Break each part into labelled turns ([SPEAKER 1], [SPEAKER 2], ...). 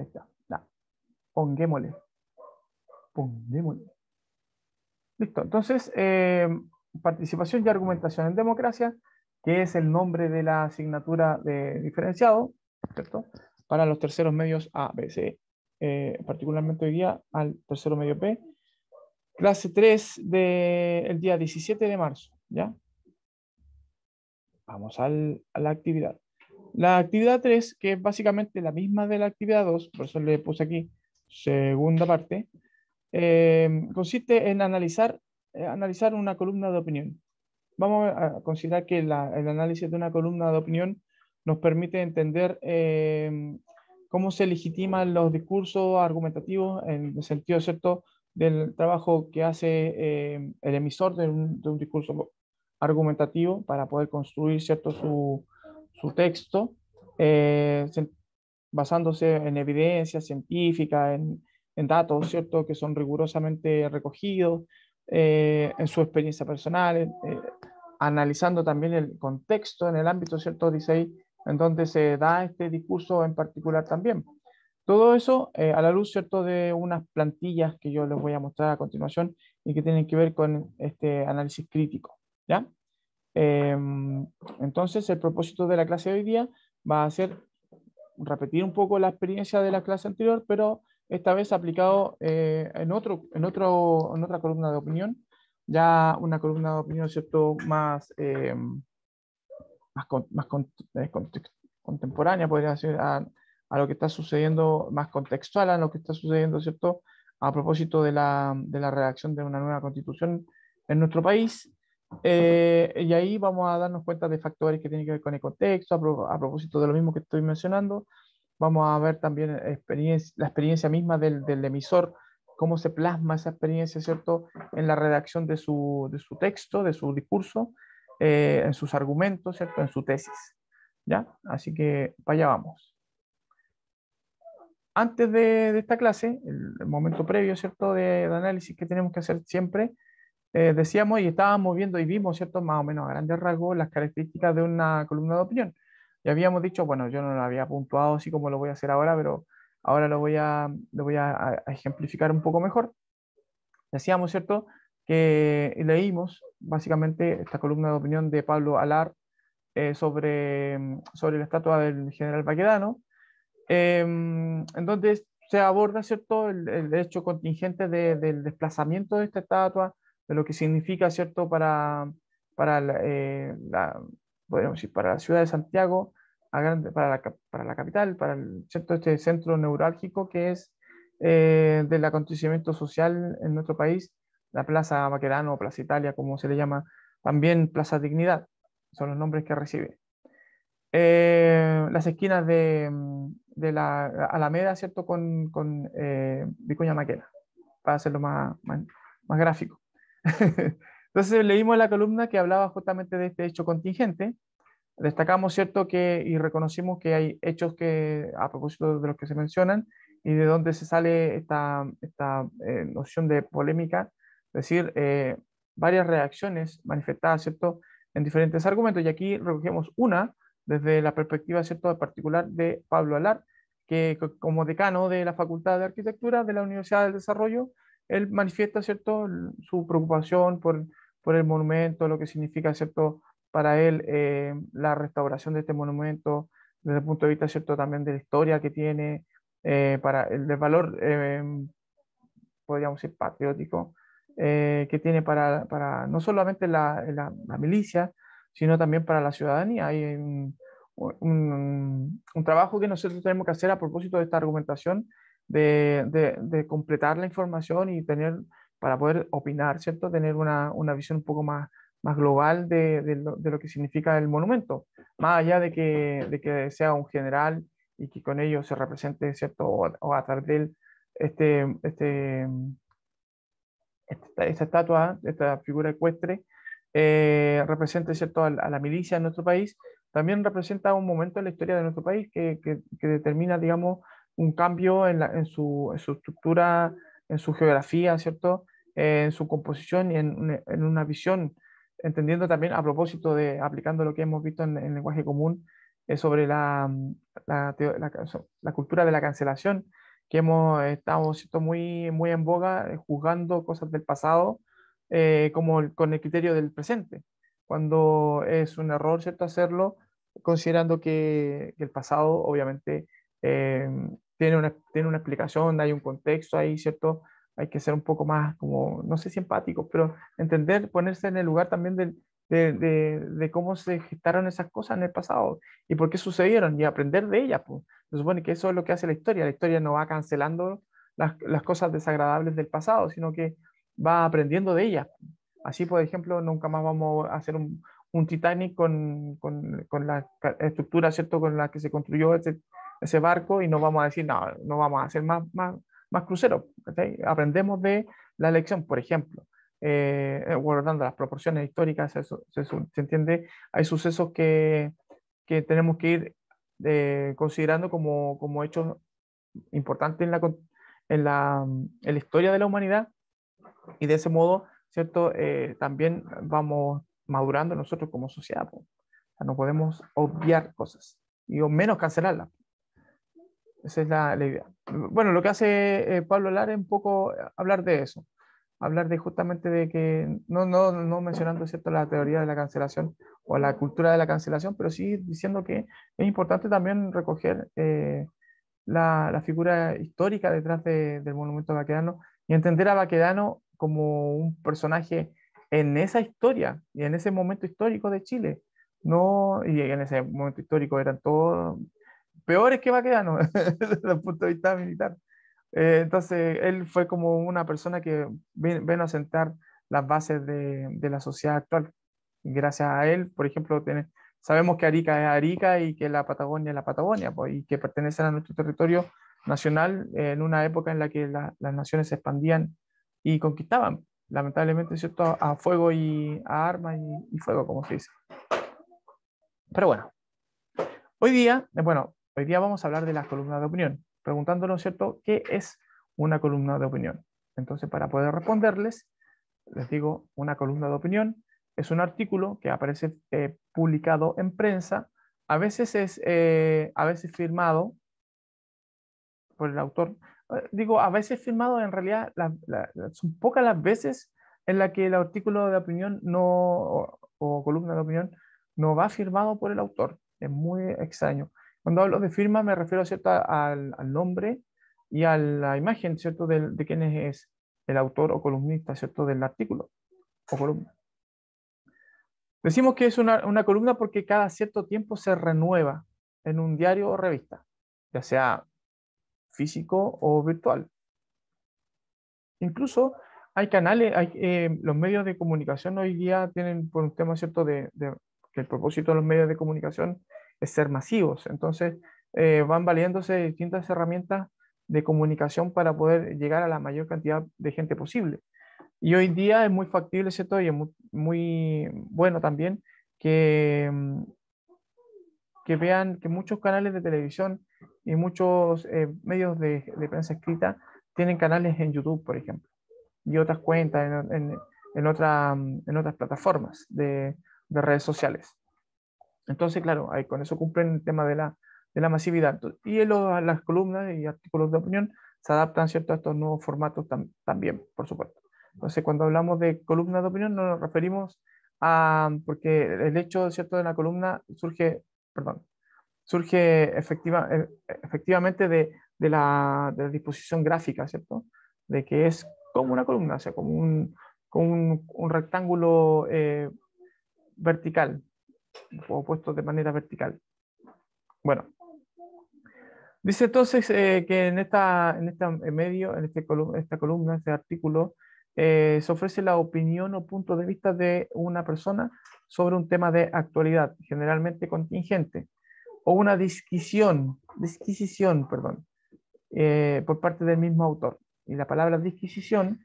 [SPEAKER 1] Ahí está. Listo. Entonces, eh, participación y argumentación en democracia, que es el nombre de la asignatura de diferenciado, ¿cierto? Para los terceros medios A, B, C, e, particularmente hoy día al tercero medio P. Clase 3 del día 17 de marzo, ¿ya? Vamos a la actividad. La actividad 3, que es básicamente la misma de la actividad 2, por eso le puse aquí segunda parte, em, consiste en analizar, eh, analizar una columna de opinión. Vamos a considerar que el análisis de una columna de opinión nos permite entender em, cómo se legitiman los discursos argumentativos en el sentido cierto del trabajo que hace em, el emisor de un, de un discurso argumentativo para poder construir cierto su, su texto, eh, basándose en evidencia científica, en, datos, ¿cierto?, que son rigurosamente recogidos, eh, en su experiencia personal, eh, analizando también el contexto en el ámbito, ¿cierto?, dice en donde se da este discurso en particular también. Todo eso a la luz, ¿cierto?, de unas plantillas que yo les voy a mostrar a continuación y que tienen que ver con este análisis crítico, ¿ya? Em, entonces, el propósito de la clase de hoy día va a ser repetir un poco la experiencia de la clase anterior, pero esta vez aplicado eh, en, otro, en, otro, otra columna de opinión, ya una columna de opinión ¿cierto? más, em, eh, contemporánea, podría decir, a, lo que está sucediendo, más contextual a lo que está sucediendo, ¿cierto? A propósito de la, de la redacción de una nueva constitución en nuestro país eh, y ahí vamos a darnos cuenta de factores que tienen que ver con el contexto, a, propósito de lo mismo que estoy mencionando. Vamos a ver también experiencia, la experiencia misma del, del, emisor, cómo se plasma esa experiencia, ¿cierto?, en la redacción de su, de su texto, de su discurso, eh, en sus argumentos, ¿cierto?, en su tesis. ¿Ya? Así que para allá vamos. Antes de, esta clase, el, momento previo, ¿cierto?, de análisis que tenemos que hacer siempre, eh, decíamos y estábamos viendo y vimos, ¿cierto? Más o menos a grandes rasgos las características de una columna de opinión. Y habíamos dicho, bueno, yo no lo había puntuado así como lo voy a hacer ahora, pero ahora lo voy a, voy a, ejemplificar un poco mejor. Decíamos, ¿cierto? Que leímos básicamente esta columna de opinión de Pablo Alar eh, sobre, mm, sobre la estatua del general Baquedano, em, en donde se aborda, ¿cierto?, el, el hecho contingente del desplazamiento de esta estatua, de lo que significa, ¿cierto?, para, para, la, eh, para la ciudad de Santiago, para la, para la, capital, para ¿cierto? este centro neurálgico que es eh, del acontecimiento social en nuestro país, la Plaza Maquerano, Plaza Italia, como se le llama, también Plaza Dignidad, son los nombres que recibe. Eh, las esquinas de, de, la Alameda, ¿cierto? Con, Vicuña Maqueda, para hacerlo más, más gráfico. Entonces leímos la columna que hablaba justamente de este hecho contingente. Destacamos, ¿cierto?, que y reconocimos que hay hechos que, a propósito de los que se mencionan, y de dónde se sale esta, esta eh, noción de polémica, es decir, eh, varias reacciones manifestadas, ¿cierto?, en diferentes argumentos. Y aquí recogemos una desde la perspectiva, ¿cierto?, particular de Pablo Alar, que como decano de la Facultad de Arquitectura de la Universidad del Desarrollo, él manifiesta, ¿cierto?, su preocupación por, el monumento, lo que significa, ¿cierto?, para él eh, la restauración de este monumento, desde el punto de vista, ¿cierto?, también de la historia que tiene, eh, para el del valor, em, podríamos decir, patriótico, eh, que tiene para, no solamente la, milicia, sino también para la ciudadanía. Hay un, un trabajo que nosotros tenemos que hacer a propósito de esta argumentación de, completar la información y tener, para poder opinar, ¿cierto? Tener una, visión un poco más, más global de, lo, que significa el monumento, más allá de que, de que sea un general y que con ello se represente, ¿cierto? O, a través de él este, este, esta, estatua, esta figura ecuestre, eh, represente, ¿cierto? A, la milicia en nuestro país, también representa un momento en la historia de nuestro país que determina, digamos, un cambio en, su, estructura, en su geografía, ¿cierto? Eh, en su composición y en, una visión, entendiendo también a propósito de aplicando lo que hemos visto en, el lenguaje común eh, sobre la, la, cultura de la cancelación, que hemos estado ¿cierto? Muy, muy en boga, eh, juzgando cosas del pasado como con el criterio del presente, cuando es un error, ¿cierto?, hacerlo, considerando que, que el pasado obviamente eh, tiene, una, tiene una explicación, hay un contexto, ahí cierto, hay que ser un poco más como, no sé si pero entender, ponerse en el lugar también de, de, cómo se gestaron esas cosas en el pasado y por qué sucedieron y aprender de ellas. Pues. Se supone que eso es lo que hace la historia. La historia no va cancelando las, cosas desagradables del pasado, sino que va aprendiendo de ellas. Así, por ejemplo, nunca más vamos a hacer un, un Titanic con, con, con, la estructura, ¿cierto?, con la que se construyó, etc ese barco y no vamos a decir, no, no vamos a hacer más, más, cruceros. Aprendemos de la elección, por ejemplo. Eh, guardando las proporciones históricas, eso se, entiende, hay sucesos que, que tenemos que ir eh, considerando como, como, hechos importantes en la, en, la, en la historia de la humanidad y de ese modo, ¿cierto? Eh, también vamos madurando nosotros como sociedad. no podemos obviar cosas y o menos cancelarlas. Esa es la, idea. Bueno, lo que hace eh, Pablo Lara es un poco eh, hablar de eso, hablar de justamente de que, no, no, no mencionando cierto la teoría de la cancelación o la cultura de la cancelación, pero sí diciendo que es importante también recoger eh, la, la, figura histórica detrás del monumento a Baquedano y entender a Baquedano como un personaje en esa historia y en ese momento histórico de Chile. No, y en ese momento histórico eran todos peores que quedando, desde el punto de vista militar. Eh, entonces, él fue como una persona que vino a sentar las bases de, la sociedad actual. Gracias a él, por ejemplo, sabemos que Arica es Arica y que la Patagonia es la Patagonia, pues, y que pertenecen a nuestro territorio nacional en una época en la que las naciones se expandían y conquistaban, lamentablemente, ¿cierto? A, fuego y a armas y, y, fuego, como se dice. Pero bueno, hoy día, eh, bueno, Hoy día vamos a hablar de las columnas de opinión, preguntándonos, ¿cierto?, ¿qué es una columna de opinión? Entonces, para poder responderles, les digo, una columna de opinión es un artículo que aparece eh, publicado en prensa, a veces es eh, a veces firmado por el autor. Eh, digo, a veces firmado, en realidad son pocas las veces en las que el artículo de opinión no, o columna de opinión no va firmado por el autor. Es muy extraño. Cuando hablo de firma me refiero Al, nombre y a la imagen ¿cierto? De, quién es el autor o columnista ¿cierto? del artículo o columna. Decimos que es una, columna porque cada cierto tiempo se renueva en un diario o revista, ya sea físico o virtual. Incluso hay canales, hay, eh, los medios de comunicación hoy día tienen por un tema cierto de, de que el propósito de los medios de comunicación ser masivos. Entonces, eh, van valiéndose distintas herramientas de comunicación para poder llegar a la mayor cantidad de gente posible. Y hoy día es muy factible, ¿cierto? Y es muy, bueno también que, mm, que vean que muchos canales de televisión y muchos eh, medios de, prensa escrita tienen canales en YouTube, por ejemplo, y otras cuentas en, en, en mm, otras plataformas de, de redes sociales. Entonces, claro, con eso cumplen el tema de la, de la masividad. Y las columnas y artículos de opinión se adaptan ¿cierto? a estos nuevos formatos también, por supuesto. Entonces, cuando hablamos de columnas de opinión, no nos referimos a, porque el hecho ¿cierto? de la columna surge, perdón, surge efectiva, eh, efectivamente de, de, la, de, la, disposición gráfica, ¿cierto? De que es como una columna, o sea, como un, un, rectángulo eh, vertical, o puesto de manera vertical. Bueno, dice entonces eh, que en esta, en esta medio, en este esta columna, este artículo, eh, se ofrece la opinión o punto de vista de una persona sobre un tema de actualidad, generalmente contingente, o una disquisición, disquisición, perdón, eh, por parte del mismo autor. Y la palabra disquisición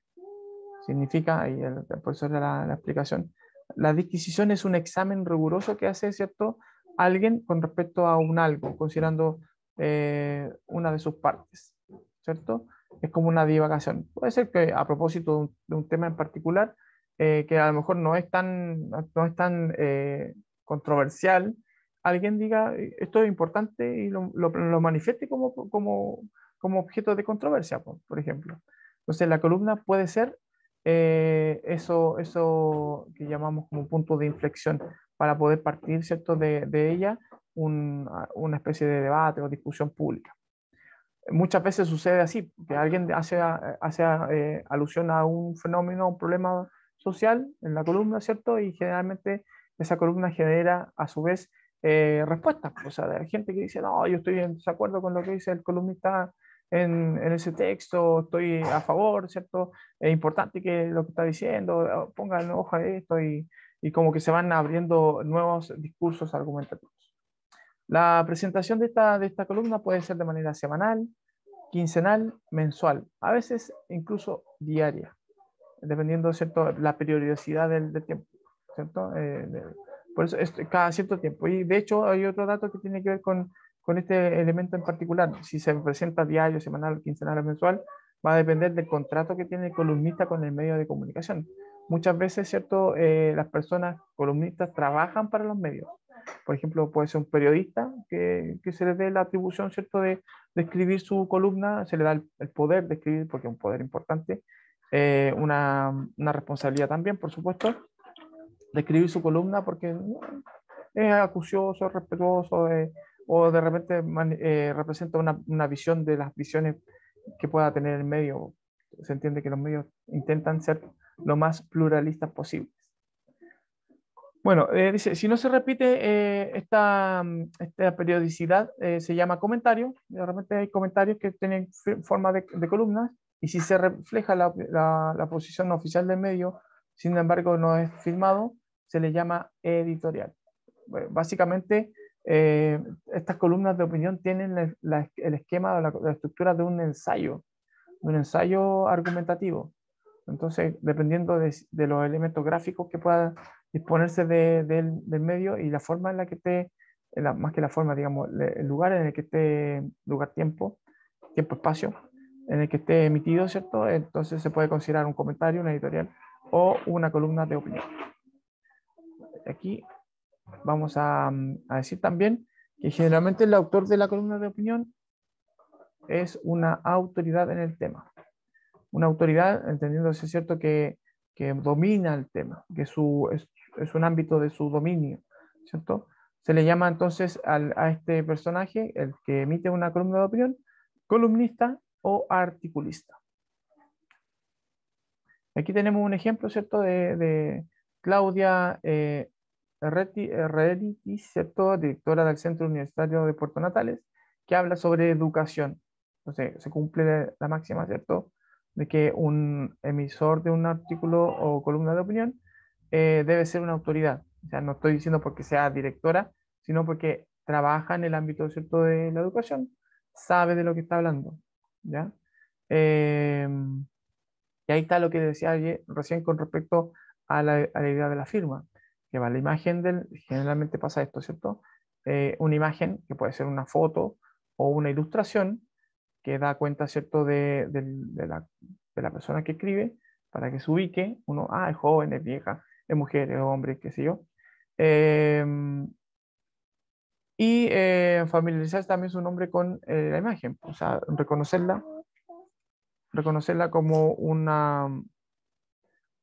[SPEAKER 1] significa, ahí el, la explicación, la disquisición es un examen riguroso que hace, ¿cierto? Alguien con respecto a un algo, considerando eh, una de sus partes, ¿cierto? Es como una divagación. Puede ser que a propósito de un, tema en particular, eh, que a lo mejor no es tan, no es tan eh, controversial, alguien diga, esto es importante y lo, lo, manifieste como, como, como objeto de controversia, por, por ejemplo. Entonces, la columna puede ser eh, eso, eso que llamamos como punto de inflexión para poder partir ¿cierto? De, ella una especie de debate o discusión pública. Muchas veces sucede así, que alguien hace, eh, alusión a un fenómeno, un problema social en la columna, ¿cierto? Y generalmente esa columna genera a su vez eh, respuestas, o sea, de gente que dice, no, yo estoy en desacuerdo con lo que dice el columnista en, ese texto, estoy a favor, ¿cierto? Es importante que lo que está diciendo, oh, pongan hoja a esto y, y como que se van abriendo nuevos discursos argumentativos. La presentación de esta, de esta columna puede ser de manera semanal, quincenal, mensual, a veces incluso diaria, dependiendo, ¿cierto?, la periodicidad del, tiempo, ¿cierto? Eh, por eso, cada cierto tiempo. Y de hecho, hay otro dato que tiene que ver con con este elemento en particular. Si se presenta diario, semanal, quincenal o mensual, va a depender del contrato que tiene el columnista con el medio de comunicación. Muchas veces, ¿cierto? Eh, las personas columnistas trabajan para los medios. Por ejemplo, puede ser un periodista que, se le dé la atribución, ¿cierto?, de, escribir su columna, se le da el, poder de escribir, porque es un poder importante, eh, una, una responsabilidad también, por supuesto, de escribir su columna, porque es acucioso, respetuoso, eh, o de repente eh, representa una, una, visión de las visiones que pueda tener el medio. Se entiende que los medios intentan ser lo más pluralistas posibles. Bueno, eh, dice, si no se repite eh, esta, esta, periodicidad, se llama comentario. De repente hay comentarios que tienen forma de, de columnas y si se refleja la, la, posición oficial del medio, sin embargo no es firmado, se le llama editorial. básicamente eh, estas columnas de opinión tienen el esquema o la, estructura de un ensayo, de un ensayo argumentativo. Entonces, dependiendo de, los elementos gráficos que pueda disponerse del, medio y la forma en la que esté, más que la forma, digamos, el lugar en el que esté, lugar-tiempo, tiempo-espacio, en el que esté emitido, ¿cierto? Entonces se puede considerar un comentario, una editorial o una columna de opinión. Aquí vamos mm, a, decir también que generalmente el autor de la columna de opinión es una autoridad en el tema. Una autoridad, es cierto que, domina el tema, que es, un ámbito de su dominio, ¿cierto? Se le llama entonces a este personaje, el que emite una columna de opinión, columnista o articulista. Aquí tenemos un ejemplo, ¿cierto?, de, Claudia eh, Reddy Directora del Centro Universitario de Puerto Natales, que habla sobre educación. Entonces, se cumple la máxima, ¿cierto? De que un emisor de un artículo o columna de opinión eh, debe ser una autoridad. O sea, no estoy diciendo porque sea directora, sino porque trabaja en el ámbito, ¿cierto?, de la educación, sabe de lo que está hablando, ¿ya? Em, y ahí está lo que decía ayer, recién con respecto a la, a la idea de la firma que la imagen del, generalmente pasa esto, ¿cierto? Eh, una imagen que puede ser una foto o una ilustración que da cuenta, ¿cierto?, de, la, persona que escribe para que se ubique, uno, ah, es joven, es vieja, es mujer, es hombre, qué sé yo. Em, y eh, familiarizar también su nombre con eh, la imagen, o sea, reconocerla, reconocerla como una,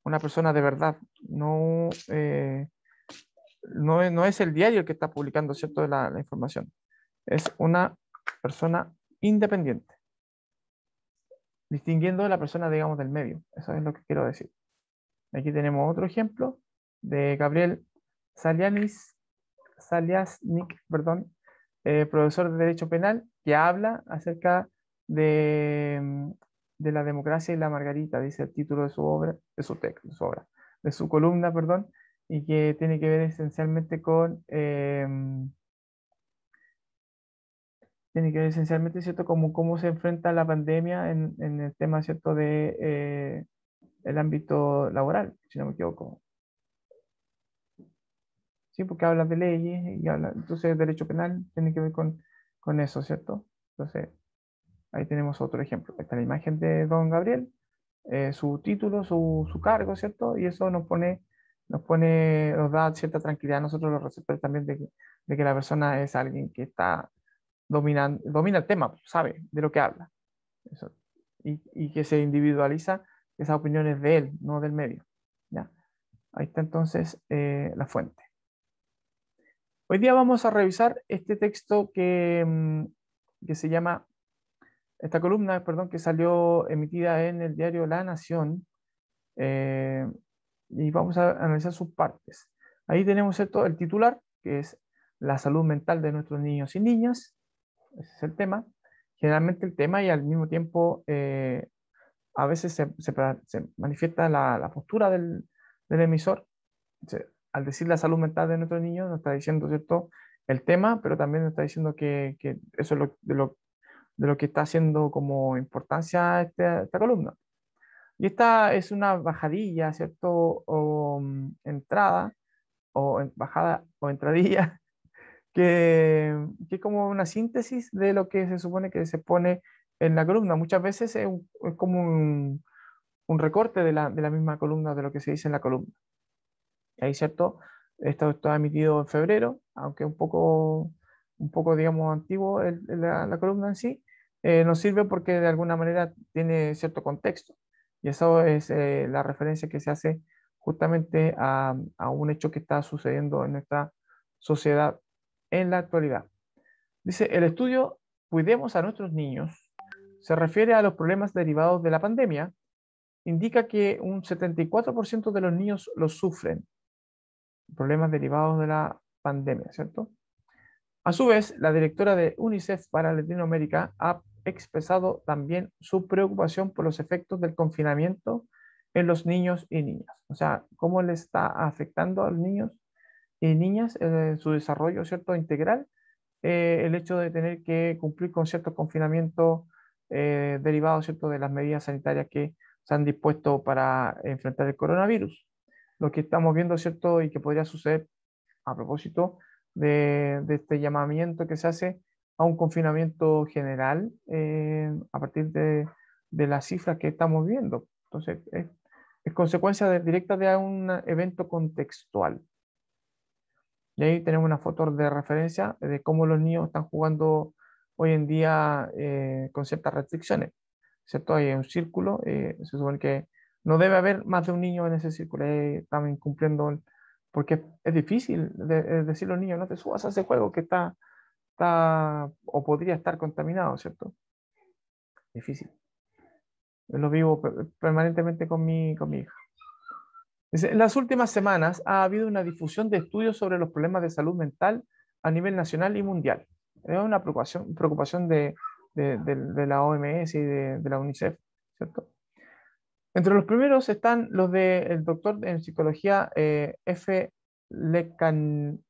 [SPEAKER 1] una persona de verdad, no no, es el diario el que está publicando ¿cierto? La, la información, es una persona independiente, distinguiendo de la persona, digamos, del medio. Eso es lo que quiero decir. Aquí tenemos otro ejemplo de Gabriel Salianis, Saliasnik, perdón, eh, profesor de Derecho Penal, que habla acerca de, de, la democracia y la margarita, dice el título de su obra, de su texto, de su obra, de su columna, perdón, y que tiene que ver esencialmente con em, tiene que ver esencialmente cierto como cómo se enfrenta la pandemia en, en el tema cierto de eh, el ámbito laboral si no me equivoco sí porque habla de leyes y habla entonces derecho penal tiene que ver con, con eso cierto entonces ahí tenemos otro ejemplo está la imagen de don Gabriel eh, su título su, su cargo cierto y eso nos pone nos pone, nos da cierta tranquilidad a nosotros los receptores también de que, de que la persona es alguien que está dominando, domina el tema, sabe de lo que habla. Eso. Y, y, que se individualiza esas opiniones de él, no del medio. ¿ya? Ahí está entonces eh, la fuente. Hoy día vamos a revisar este texto que, mm, que se llama, esta columna, perdón, que salió emitida en el diario La Nación, eh, y vamos a analizar sus partes. Ahí tenemos el titular, que es la salud mental de nuestros niños y niñas. Ese es el tema. Generalmente el tema y al mismo tiempo eh, a veces se, manifiesta la, postura del, emisor. al decir la salud mental de nuestros niños, nos está diciendo ¿cierto? el tema, pero también nos está diciendo que, eso es lo, de, lo, de, lo, que está haciendo como importancia este, esta columna. Y esta es una bajadilla, ¿cierto? O mm, entrada, o bajada o entradilla, que, es como una síntesis de lo que se supone que se pone en la columna. Muchas veces es, como un, recorte de la, misma columna, de lo que se dice en la columna. Ahí, ¿cierto? Esto está emitido en febrero, aunque un poco, un poco digamos, antiguo la, columna en sí. Eh, nos sirve porque de alguna manera tiene cierto contexto. Y esa es eh, la referencia que se hace justamente a, un hecho que está sucediendo en nuestra sociedad en la actualidad. Dice, el estudio Cuidemos a nuestros niños se refiere a los problemas derivados de la pandemia. Indica que un 74% de los niños los sufren, problemas derivados de la pandemia, ¿cierto? A su vez, la directora de UNICEF para Latinoamérica ha expresado también su preocupación por los efectos del confinamiento en los niños y niñas. O sea, cómo le está afectando a los niños y niñas en su desarrollo ¿cierto? integral, eh, el hecho de tener que cumplir con cierto confinamiento eh, derivado, ¿cierto? de las medidas sanitarias que se han dispuesto para enfrentar el coronavirus. Lo que estamos viendo ¿cierto? y que podría suceder a propósito de, de este llamamiento que se hace un confinamiento general eh, a partir de, la las cifras que estamos viendo. Entonces, es, consecuencia directa de un evento contextual. Y ahí tenemos una foto de referencia de cómo los niños están jugando hoy en día eh, con ciertas restricciones. ¿Cierto? Hay un círculo, eh, se supone que no debe haber más de un niño en ese círculo, eh, también porque es difícil decir los niños, no te subas a ese juego que está está o podría estar contaminado, ¿cierto? Difícil. lo vivo permanentemente con mi, con mi hija. En las últimas semanas ha habido una difusión de estudios sobre los problemas de salud mental a nivel nacional y mundial. Es una preocupación, de, la OMS y de, la UNICEF, ¿cierto? Entre los primeros están los del doctor en psicología eh, F. Lecan,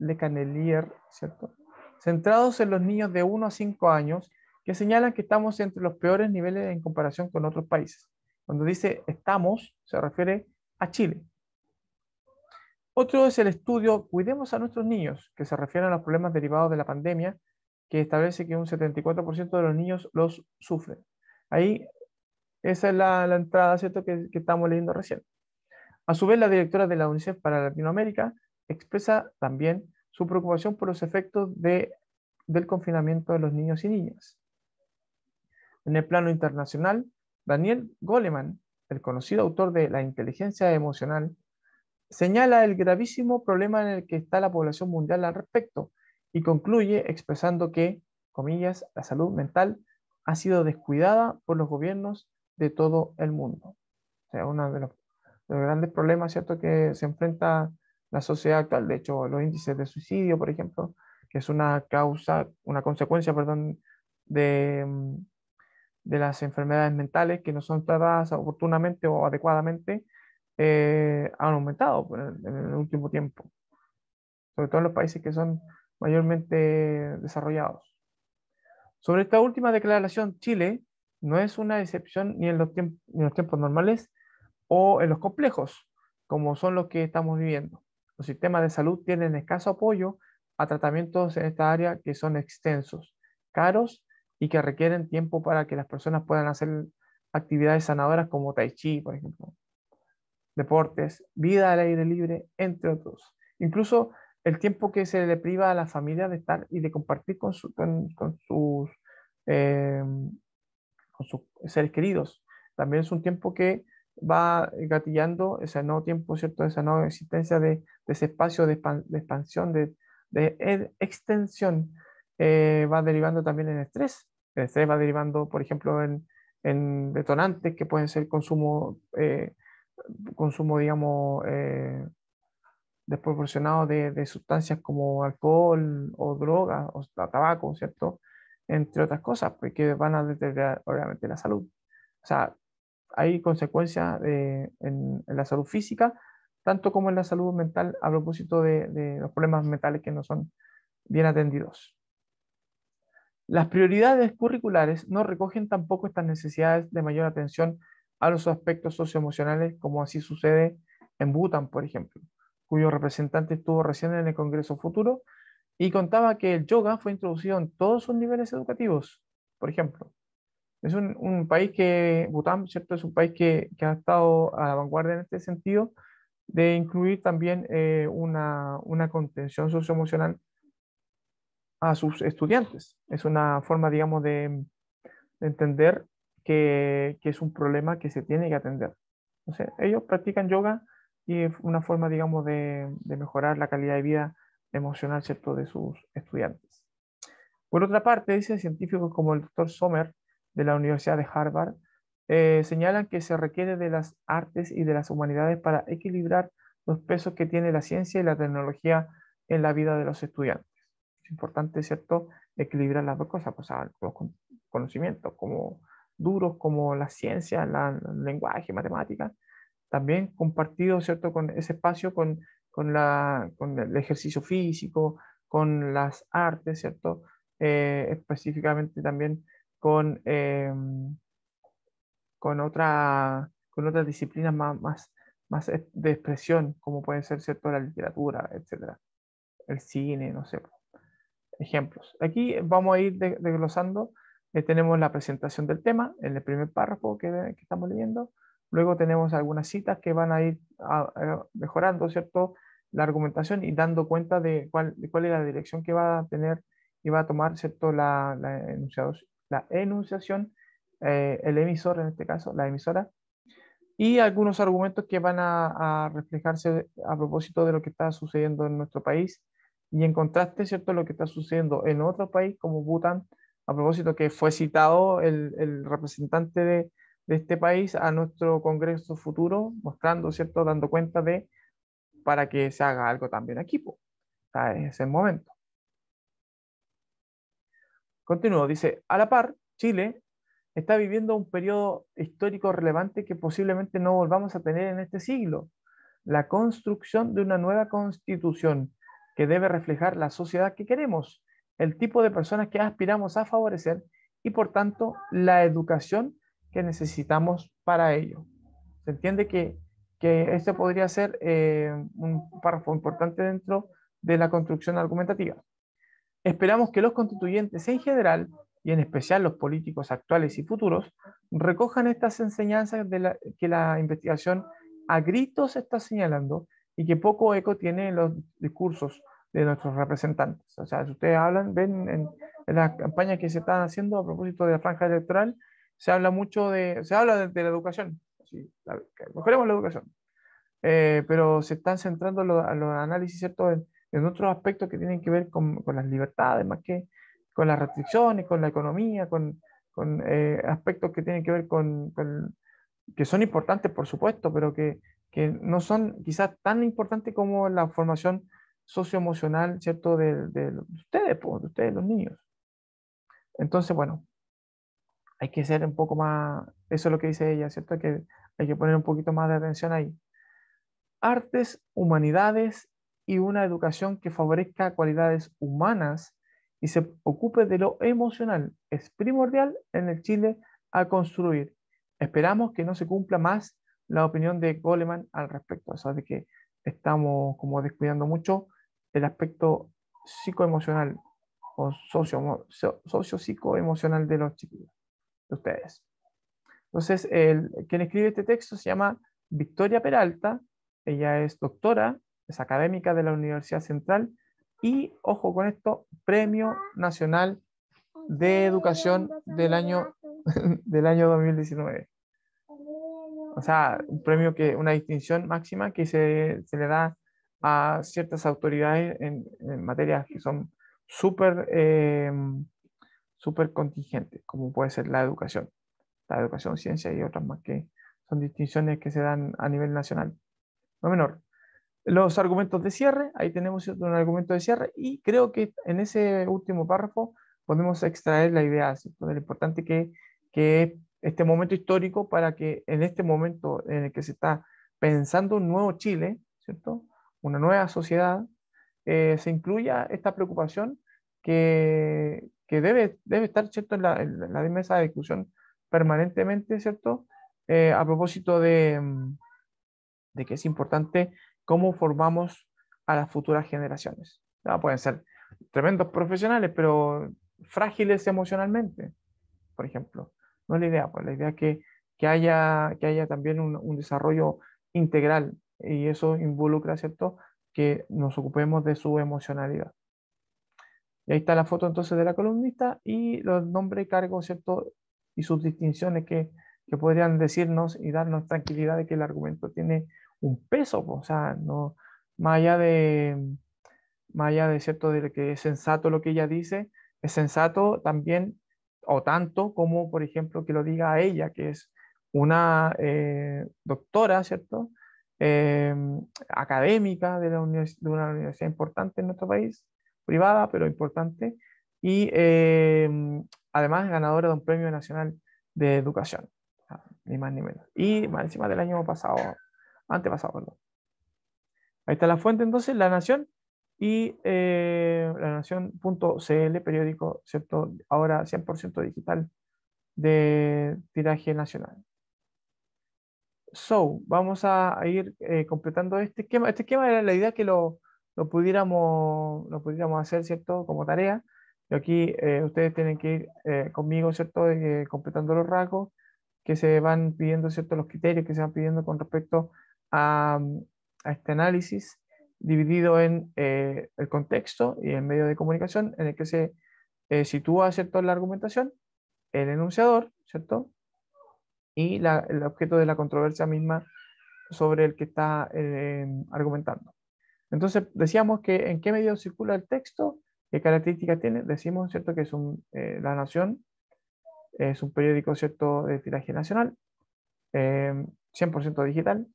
[SPEAKER 1] Lecanelier, ¿cierto? centrados en los niños de 1 a 5 años, que señalan que estamos entre los peores niveles en comparación con otros países. Cuando dice estamos, se refiere a Chile. Otro es el estudio Cuidemos a nuestros niños, que se refiere a los problemas derivados de la pandemia, que establece que un 74% de los niños los sufren. Ahí, esa es la, entrada, ¿cierto?, que, que estamos leyendo recién. A su vez, la directora de la UNICEF para Latinoamérica expresa también su preocupación por los efectos del confinamiento de los niños y niñas. En el plano internacional, Daniel Goleman, el conocido autor de La inteligencia emocional, señala el gravísimo problema en el que está la población mundial al respecto y concluye expresando que, comillas, la salud mental ha sido descuidada por los gobiernos de todo el mundo. O sea, uno de los, de los grandes problemas ¿cierto? que se enfrenta la sociedad actual. De hecho, los índices de suicidio, por ejemplo, que es una causa, una consecuencia, perdón, de, mm, de las enfermedades mentales que no son tratadas oportunamente o adecuadamente, eh, han aumentado pues, en, el último tiempo, sobre todo en los países que son mayormente desarrollados. Sobre esta última declaración, Chile no es una excepción ni en los tiempos normales o en los complejos, como son los que estamos viviendo. Los sistemas de salud tienen escaso apoyo a tratamientos en esta área que son extensos, caros y que requieren tiempo para que las personas puedan hacer actividades sanadoras como tai chi, por ejemplo, deportes, vida al aire libre, entre otros. Incluso el tiempo que se le priva a la familia de estar y de compartir con eh, sus seres queridos. También es un tiempo que va gatillando ese nuevo tiempo, ¿cierto? esa nueva existencia de, ese espacio de, expansión, de, e-, extensión, eh, va derivando también en estrés. El estrés va derivando, por ejemplo, en, detonantes que pueden ser consumo, eh, consumo digamos, eh, desproporcionado de, de, sustancias como alcohol o drogas o tabaco, ¿cierto? Entre otras cosas, porque pues, van a deteriorar obviamente la salud. O sea, hay consecuencias eh, en, la salud física, tanto como en la salud mental a propósito de, los problemas mentales que no son bien atendidos. Las prioridades curriculares no recogen tampoco estas necesidades de mayor atención a los aspectos socioemocionales, como así sucede en Bután, por ejemplo, cuyo representante estuvo recién en el Congreso Futuro y contaba que el yoga fue introducido en todos sus niveles educativos, por ejemplo, es un, un país que, Bután, ¿cierto? Es un país que, que, ha estado a la vanguardia en este sentido de incluir también eh, una, una contención socioemocional a sus estudiantes. Es una forma, digamos, de, entender que, que, es un problema que se tiene que atender. ellos practican yoga y es una forma, digamos, de, de, mejorar la calidad de vida emocional, ¿cierto?, de sus estudiantes. Por otra parte, dice científicos como el doctor Sommer de la Universidad de Harvard eh, señalan que se requiere de las artes y de las humanidades para equilibrar los pesos que tiene la ciencia y la tecnología en la vida de los estudiantes. Es importante, ¿cierto?, equilibrar las dos cosas, pues, ah, los conocimientos como duros, como la ciencia, la, el lenguaje, matemáticas, también compartido, ¿cierto?, con ese espacio, con, la, con el ejercicio físico, con las artes, ¿cierto?, eh, específicamente también con, em, con, otra, con otras disciplinas más, más, e-, de expresión, como pueden ser ¿cierto? la literatura, etcétera, el cine, no sé. Ejemplos. Aquí vamos a ir desglosando. Eh, tenemos la presentación del tema en el primer párrafo que, estamos leyendo. Luego tenemos algunas citas que van a ir mejorando, ¿cierto? la argumentación y dando cuenta de cuál, cuál es la dirección que va a tener y va a tomar, ¿cierto? La, la enunciados la enunciación, eh, el emisor en este caso, la emisora, y algunos argumentos que van a, reflejarse a propósito de lo que está sucediendo en nuestro país y en contraste, ¿cierto?, lo que está sucediendo en otro país como Bhutan, a propósito que fue citado el, representante de, este país a nuestro Congreso futuro, mostrando, ¿cierto?, dando cuenta de para que se haga algo también aquí, en o momento. Continúo, dice, a la par, Chile está viviendo un periodo histórico relevante que posiblemente no volvamos a tener en este siglo, la construcción de una nueva constitución que debe reflejar la sociedad que queremos, el tipo de personas que aspiramos a favorecer y por tanto la educación que necesitamos para ello. Se entiende que, que este podría ser eh, un párrafo importante dentro de la construcción argumentativa. Esperamos que los constituyentes en general, y en especial los políticos actuales y futuros, recojan estas enseñanzas de que la investigación a gritos está señalando y que poco eco tiene en los discursos de nuestros representantes. O sea, si ustedes hablan, ven en, las campañas que se están haciendo a propósito de la franja electoral, se habla mucho de, se habla de, la educación, sí, la, mejoremos la educación, eh, pero se están centrando los, los análisis, ¿cierto?, en, en otros aspectos que tienen que ver con, con las libertades, más que con las restricciones, con la economía, con, con eh, aspectos que tienen que ver con, que son importantes, por supuesto, pero que, que, no son quizás tan importantes como la formación socioemocional, ¿cierto?, de, de, ustedes, de ustedes, los niños. Entonces, bueno, hay que ser un poco más, eso es lo que dice ella, ¿cierto? Que hay que poner un poquito más de atención ahí. Artes, humanidades y una educación que favorezca cualidades humanas y se ocupe de lo emocional es primordial en el Chile a construir. Esperamos que no se cumpla más la opinión de Goleman al respecto, o de que estamos como descuidando mucho el aspecto psicoemocional o socio, socio psicoemocional de los chicos, de ustedes. Entonces, el, quien escribe este texto se llama Victoria Peralta, ella es doctora académicas académica de la Universidad Central y, ojo con esto, Premio Nacional de Educación del año, del año 2019. O sea, un premio que, una distinción máxima que se, se le da a ciertas autoridades en, materias que son súper eh, em, super contingentes, como puede ser la educación, la educación, ciencia y otras más que son distinciones que se dan a nivel nacional. No menor. Los argumentos de cierre, ahí tenemos un argumento de cierre y creo que en ese último párrafo podemos extraer la idea ¿cierto? de lo importante que, que este momento histórico para que en este momento en el que se está pensando un nuevo Chile, ¿cierto? una nueva sociedad, eh, se incluya esta preocupación que, que debe, debe estar ¿cierto? En, la, la mesa de discusión permanentemente, ¿cierto? Eh, a propósito de, mm, de que es importante cómo formamos a las futuras generaciones. Pueden ser tremendos profesionales, pero frágiles emocionalmente, por ejemplo. No es la idea, pues la idea es que, que, haya, que haya también un, un desarrollo integral y eso involucra, ¿cierto?, que nos ocupemos de su emocionalidad. Y ahí está la foto entonces de la columnista y los nombres y cargos, ¿cierto? Y sus distinciones que, que podrían decirnos y darnos tranquilidad de que el argumento tiene un peso, o sea, no, más allá de, malla de cierto de que es sensato lo que ella dice, es sensato también o tanto como, por ejemplo, que lo diga a ella, que es una eh, doctora, ¿cierto? Eh, académica de, la de, una universidad importante en nuestro país, privada, pero importante, y eh, además ganadora de un premio nacional de educación, ni más ni menos. Y más encima del año pasado, antepasado, perdón. Ahí está la fuente entonces, La Nación y eh, la Nación.cl, periódico, ¿cierto? Ahora 100% digital de tiraje nacional. So, vamos a, ir eh, completando este esquema. Este esquema era la idea que lo, pudiéramos, lo pudiéramos hacer, ¿cierto? Como tarea. Y aquí eh, ustedes tienen que ir conmigo, ¿cierto? completando los rasgos que se van pidiendo, ¿cierto? Los criterios que se van pidiendo con respecto a, este análisis dividido en eh, el contexto y el medio de comunicación en el que se eh, sitúa ¿cierto? la argumentación, el enunciador ¿cierto? y el objeto de la controversia misma sobre el que está eh, argumentando. Entonces decíamos que en qué medio circula el texto, qué características tiene, decimos ¿cierto? que es un, La Nación, es un periódico ¿cierto? de tiraje nacional, 100% digital,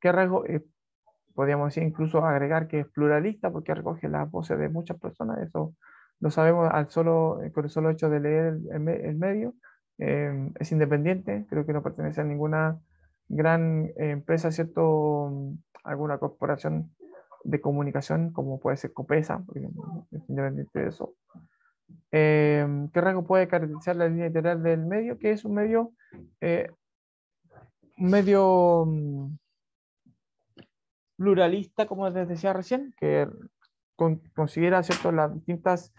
[SPEAKER 1] ¿Qué eh, podríamos decir incluso agregar que es pluralista porque recoge las voces de muchas personas, eso lo sabemos al solo, eh, con el solo hecho de leer el, medio, eh, es independiente, creo que no pertenece a ninguna gran eh, empresa, ¿cierto? Mm, alguna corporación de comunicación como puede ser Copesa, es independiente de eso. ¿Qué rango puede caracterizar la línea editorial del medio? Que es un medio, un medio mm, pluralista, como les decía recién, que consiguiera considera las distintas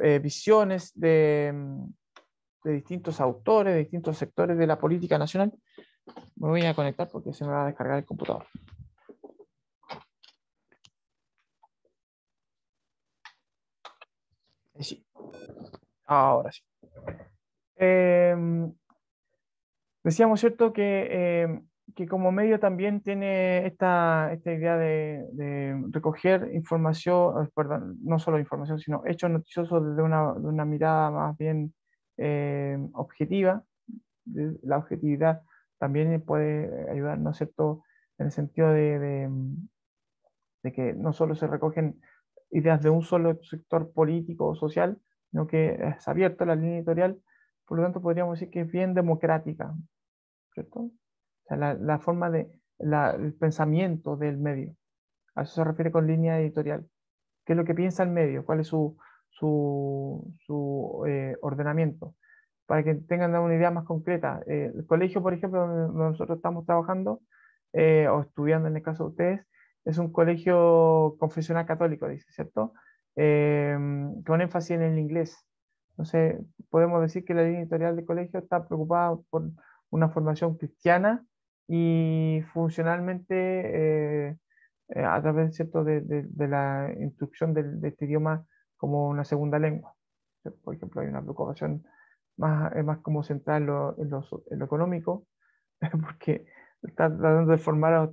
[SPEAKER 1] eh, visiones de, mm, de, distintos autores, de distintos sectores de la política nacional. Me voy a conectar porque se me va a descargar el computador. Sí. Ahora sí. Em, decíamos, ¿cierto?, que em, que como medio también tiene esta, idea de, recoger información, eh, perdón, no solo información, sino hechos noticiosos desde una, de una mirada más bien eh, objetiva. La objetividad también puede ayudar, ¿no es cierto?, en el sentido de, de, de que no solo se recogen ideas de un solo sector político o social, sino que es abierta la línea editorial, por lo tanto podríamos decir que es bien democrática, ¿cierto? la, forma de, el pensamiento del medio. A eso se refiere con línea editorial. ¿Qué es lo que piensa el medio? ¿Cuál es su, su, eh, ordenamiento? Para que tengan una idea más concreta, eh, el colegio, por ejemplo, donde nosotros estamos trabajando eh, o estudiando en el caso de ustedes, es un colegio confesional católico, dice, ¿cierto? con énfasis en el inglés. Entonces, podemos decir que la línea editorial del colegio está preocupada por una formación cristiana y funcionalmente eh, eh, a través ¿cierto? De, de, la instrucción de, este idioma como una segunda lengua. Por ejemplo, hay una preocupación más, eh, más como central en lo, en lo, económico, porque está tratando de formar a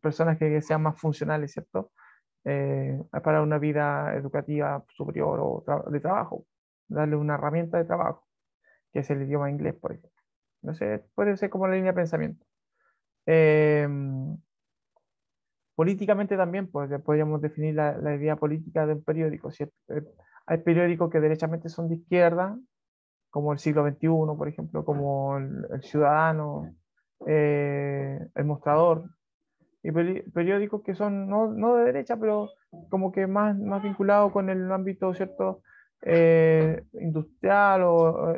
[SPEAKER 1] personas que sean más funcionales, ¿cierto? para una vida educativa superior o de trabajo, darle una herramienta de trabajo, que es el idioma inglés, por ejemplo. No sé, puede ser como la línea de pensamiento. Em, políticamente también, pues podríamos definir la, idea política de un periódico. Eh, hay periódicos que derechamente son de izquierda, como el siglo XXI, por ejemplo, como el, Ciudadano, eh, el Mostrador, y periódicos que son no, no, de derecha, pero como que más, más vinculados con el ámbito cierto eh, industrial o,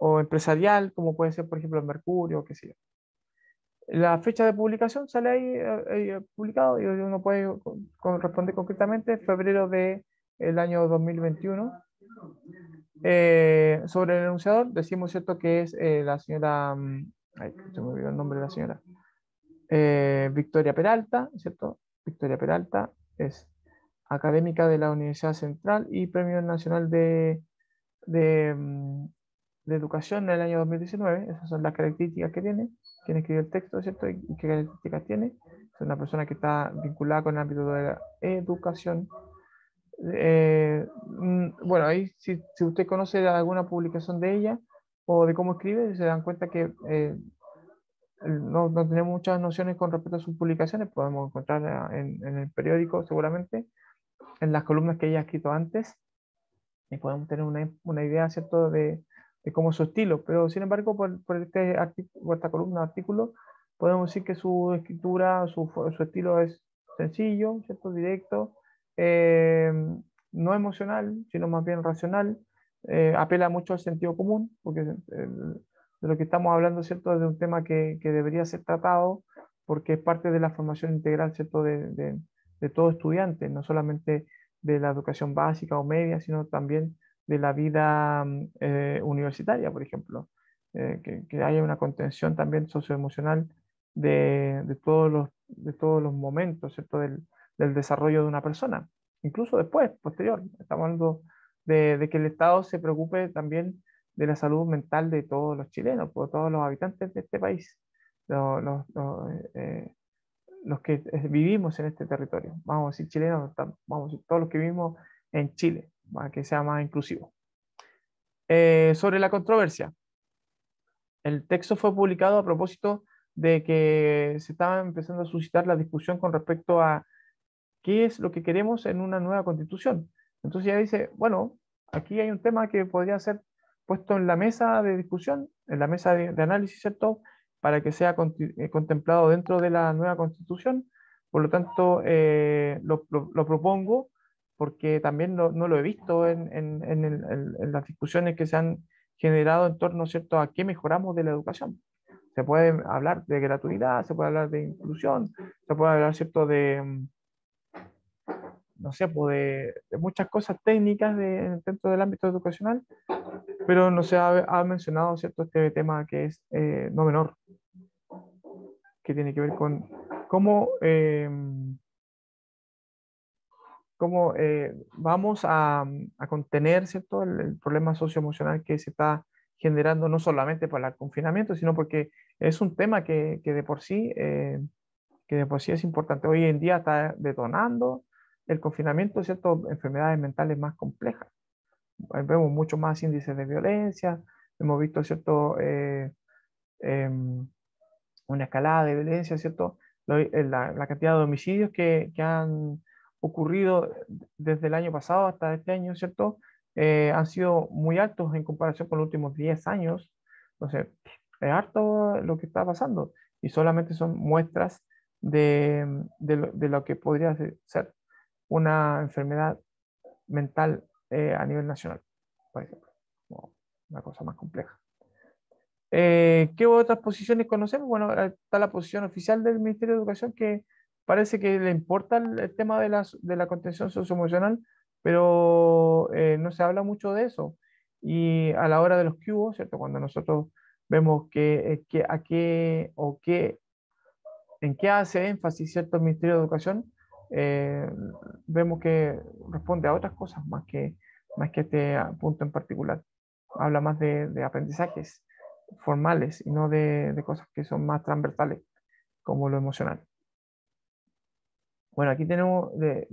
[SPEAKER 1] o empresarial, como puede ser, por ejemplo, el Mercurio, qué sea. La fecha de publicación sale ahí eh, eh, publicado y uno puede responder concretamente febrero del el año 2021. Eh, sobre el enunciador, decimos cierto que es la señora, mm, ay, se me olvidó el nombre de la señora, Victoria Peralta, ¿cierto? Victoria Peralta es académica de la Universidad Central y Premio Nacional de, de mm, de educación en el año 2019, esas son las características que tiene, quien escribió el texto, ¿cierto? ¿Y qué características tiene? Es una persona que está vinculada con el ámbito de la educación. Eh, mm, bueno, ahí si, si, usted conoce alguna publicación de ella o de cómo escribe, se dan cuenta que eh, no, no, tenemos muchas nociones con respecto a sus publicaciones, podemos encontrar en, en el periódico seguramente, en las columnas que ella ha escrito antes, y podemos tener una, una idea, ¿cierto?, de, es como su estilo, pero sin embargo por, por este esta columna de artículos podemos decir que su escritura, su, su estilo es sencillo, ¿cierto? directo, eh, no emocional, sino más bien racional, eh, apela mucho al sentido común, porque eh, de lo que estamos hablando ¿cierto? es de un tema que, que, debería ser tratado porque es parte de la formación integral ¿cierto? De, de, de todo estudiante, no solamente de la educación básica o media, sino también de la vida eh, universitaria, por ejemplo, eh, que, haya una contención también socioemocional de, de, todos, los, de todos los momentos ¿cierto? Del, del, desarrollo de una persona, incluso después, posterior. Estamos hablando de, que el Estado se preocupe también de la salud mental de todos los chilenos, de todos los habitantes de este país, los, los, eh, los que vivimos en este territorio. Vamos a decir chilenos, vamos a decir todos los que vivimos en Chile para que sea más inclusivo. Eh, sobre la controversia. El texto fue publicado a propósito de que se estaba empezando a suscitar la discusión con respecto a qué es lo que queremos en una nueva constitución. Entonces ya dice, bueno, aquí hay un tema que podría ser puesto en la mesa de discusión, en la mesa de, análisis, ¿cierto? Para que sea eh, contemplado dentro de la nueva constitución. Por lo tanto, eh, lo propongo porque también no, lo he visto en, en, en, las discusiones que se han generado en torno ¿cierto? a qué mejoramos de la educación. Se puede hablar de gratuidad, se puede hablar de inclusión, se puede hablar ¿cierto? de, mm, no sé, pues muchas cosas técnicas dentro del ámbito educacional, pero no se ha, mencionado ¿cierto? este tema que es eh, no menor, que tiene que ver con cómo... Eh, cómo eh, vamos mm, a, contener ¿cierto? El, problema socioemocional que se está generando no solamente por el confinamiento, sino porque es un tema que, que de por sí, eh, que de por sí es importante. Hoy en día está detonando el confinamiento cierto enfermedades mentales más complejas. Vemos mucho más índices de violencia, hemos visto cierto, eh, em, una escalada de violencia, ¿cierto? La, cantidad de homicidios que, que han ocurrido eh, desde el año pasado hasta este año, ¿cierto? Eh, han sido muy altos en comparación con los últimos 10 años. Entonces, es harto lo que está pasando y solamente son muestras de, mm, lo, que podría ser una enfermedad mental eh, a nivel nacional, por ejemplo. Una cosa más compleja. ¿Qué otras posiciones conocemos? Bueno, está la posición oficial del Ministerio de Educación que parece que le importa el, tema de la, de la contención socioemocional, pero eh, no se habla mucho de eso. Y a la hora de los cubos, ¿cierto? Cuando nosotros vemos que, eh, que o qué, en qué hace énfasis cierto el Ministerio de Educación, eh, vemos que responde a otras cosas más que, más que este ah, punto en particular. Habla más de, de aprendizajes formales y no de, de cosas que son más transversales, como lo emocional. Bueno, aquí tenemos de,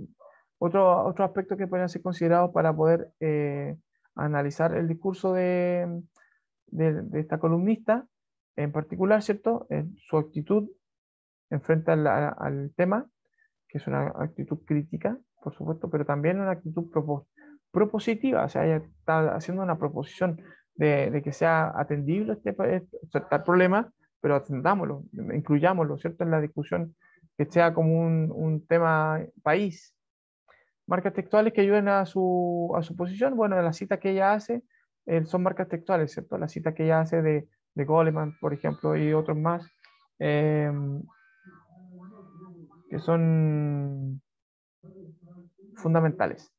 [SPEAKER 1] otro, otro aspecto que pueden ser considerados para poder eh, analizar el discurso de, de, esta columnista, en particular, ¿cierto? En su actitud enfrente al, al, tema, que es una actitud crítica, por supuesto, pero también una actitud propositiva, o sea, está haciendo una proposición de, que sea atendible este, este, este problema, pero atendámoslo, incluyámoslo, ¿cierto? En la discusión que sea como un, un tema país. Marcas textuales que ayuden a su, a su posición. Bueno, las citas que ella hace eh, son marcas textuales, ¿cierto? La cita que ella hace de, de Goleman, por ejemplo, y otros más, eh, que son fundamentales.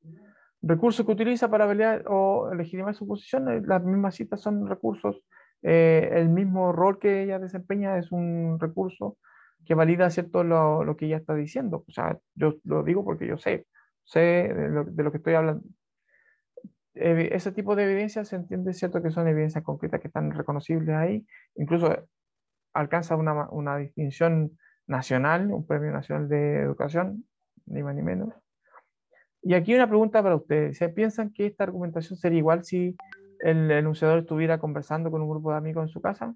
[SPEAKER 1] Recursos que utiliza para pelear o legitimar su posición, eh, las mismas citas son recursos, el mismo rol que ella desempeña es un recurso, que valida cierto lo, lo, que ella está diciendo. O sea, yo lo digo porque yo sé, sé de lo, que estoy hablando. ese tipo de evidencias se entiende cierto que son evidencias concretas que están reconocibles ahí, incluso eh, alcanza una, distinción nacional, un premio nacional de educación, ni más ni menos. Y aquí una pregunta para ustedes. piensan que esta argumentación sería igual si el enunciador estuviera conversando con un grupo de amigos en su casa?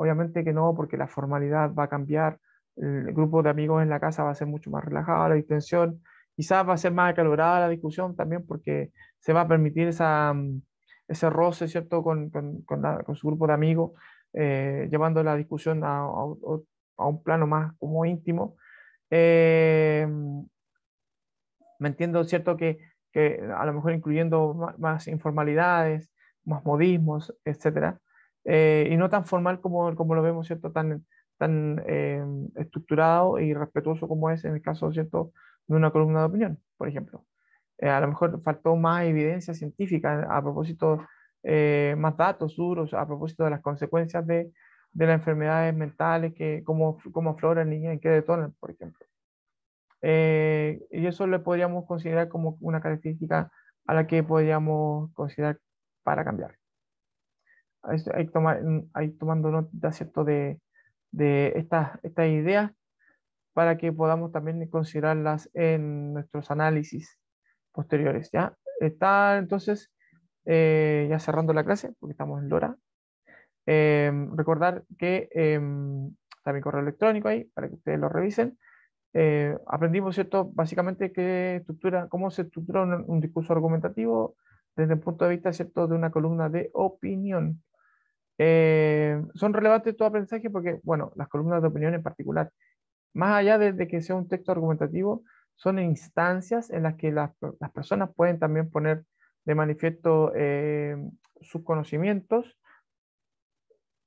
[SPEAKER 1] Obviamente que no, porque la formalidad va a cambiar, el grupo de amigos en la casa va a ser mucho más relajado, la distensión quizás va a ser más acalorada la discusión también porque se va a permitir esa, mm, ese roce, ¿cierto?, con, con, su grupo de amigos, eh, llevando la discusión a, un plano más como íntimo. Eh, me entiendo, ¿cierto?, que, a lo mejor incluyendo más informalidades, más modismos, etcétera. Eh, y no tan formal como, como lo vemos, ¿cierto? Tan, tan eh, estructurado y respetuoso como es en el caso, ¿cierto? De una columna de opinión, por ejemplo. Eh, a lo mejor faltó más evidencia científica a propósito, más datos duros a propósito de las consecuencias de, de las enfermedades mentales, que, cómo, cómo afloran y en qué detonan, por ejemplo. y eso le podríamos considerar como una característica a la que podríamos considerar para cambiar. Mm, ahí tomando nota ¿cierto? de, estas, ideas para que podamos también considerarlas en nuestros análisis posteriores. ¿ya? Está entonces, eh, ya cerrando la clase, porque estamos en Lora, em, recordar que eh, está mi correo electrónico ahí para que ustedes lo revisen. Eh, aprendimos, ¿cierto? Básicamente qué estructura, cómo se estructura un, un discurso argumentativo desde el punto de vista, ¿cierto?, de una columna de opinión. Eh, son relevantes todo aprendizaje porque, bueno, las columnas de opinión en particular, más allá de, que sea un texto argumentativo, son instancias en las que las, las personas pueden también poner de manifiesto eh, sus conocimientos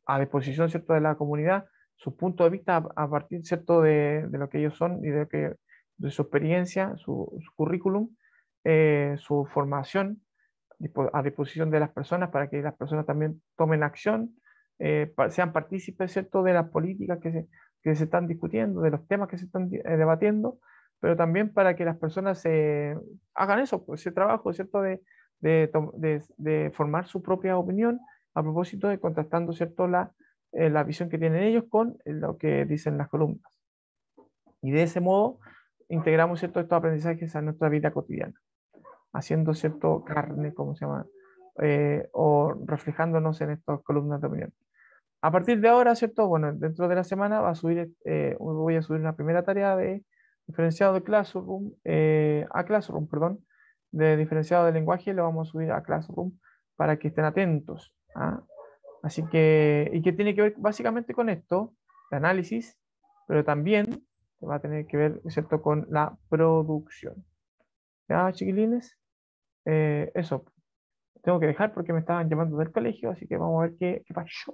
[SPEAKER 1] a disposición ¿cierto? de la comunidad, su punto de vista a, partir ¿cierto? De, de, lo que ellos son y de, que, de su experiencia, su, currículum, eh, su formación, a disposición de las personas para que las personas también tomen acción, eh, sean partícipes ¿cierto? de las políticas que se, que se están discutiendo, de los temas que se están eh, debatiendo, pero también para que las personas hagan eso, pues, ese trabajo ¿cierto? De, de, formar su propia opinión a propósito de contrastando ¿cierto? La, eh, la visión que tienen ellos con lo que dicen las columnas. Y de ese modo integramos ¿cierto? estos aprendizajes a nuestra vida cotidiana haciendo cierto carne, como se llama, eh, o reflejándonos en estas columnas de opinión. A partir de ahora, ¿cierto? Bueno, dentro de la semana va a subir, eh, voy a subir una primera tarea de diferenciado de Classroom, eh, a Classroom, perdón, de diferenciado de lenguaje, lo vamos a subir a Classroom para que estén atentos. ¿ah? Así que, y que tiene que ver básicamente con esto, de análisis, pero también va a tener que ver, ¿cierto?, con la producción. ¿Ya, chiquilines? Eh, eso, tengo que dejar porque me estaban llamando del colegio, así que vamos a ver qué, qué pasó.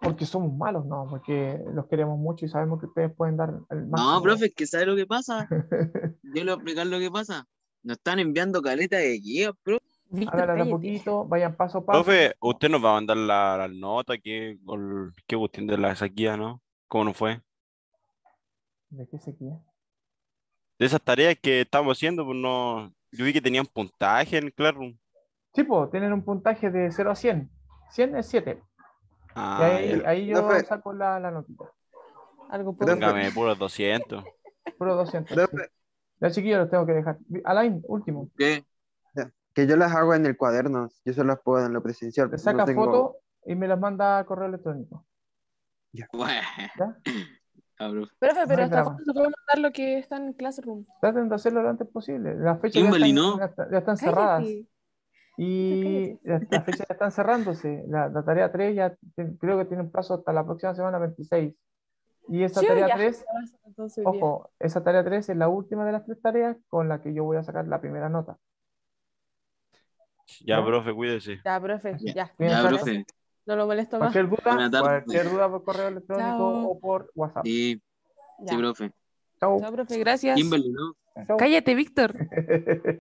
[SPEAKER 1] Porque somos malos, no, porque los queremos mucho y sabemos que ustedes pueden dar No, profe, que sabe lo que pasa. Yo le voy a explicar lo que pasa. Nos están enviando caleta de guía, profe. un poquito, vayan paso a paso. Profe, usted nos va a mandar la, nota que, cuestión de la sequía, ¿no? ¿Cómo no fue? ¿De qué sequía? de esas tareas que estamos haciendo, pues no, yo vi que tenían puntaje en Classroom. Sí, pues tienen un puntaje de 0 a 100. 100 es 7. Ah, ahí, yo saco la, notita. Algo puro. puro 200. Puro 200. Ya chiquillos los tengo que dejar. Alain, último. ¿Qué? Que yo las hago en el cuaderno, yo solo las puedo en lo presencial. Te pues saca foto y me las manda a correo electrónico. Ya. ¿Ya? Profe, pero hasta cuándo se puede mandar lo que está en Classroom. Traten de hacerlo lo antes posible. Las fechas ya están, cerradas. Y las, fechas ya están cerrándose. La, tarea 3 ya creo que tiene un plazo hasta la próxima semana 26. Y esa tarea 3, ojo, esa tarea 3 es la última de las tres tareas con la que yo voy a sacar la primera nota. Ya, profe, cuídese. Ya, profe, ya. Ya, profe. No lo molesto más. Cualquier duda, duda por correo electrónico o por WhatsApp. Sí, sí profe. Chao. Chao, profe, gracias. Cállate, Víctor.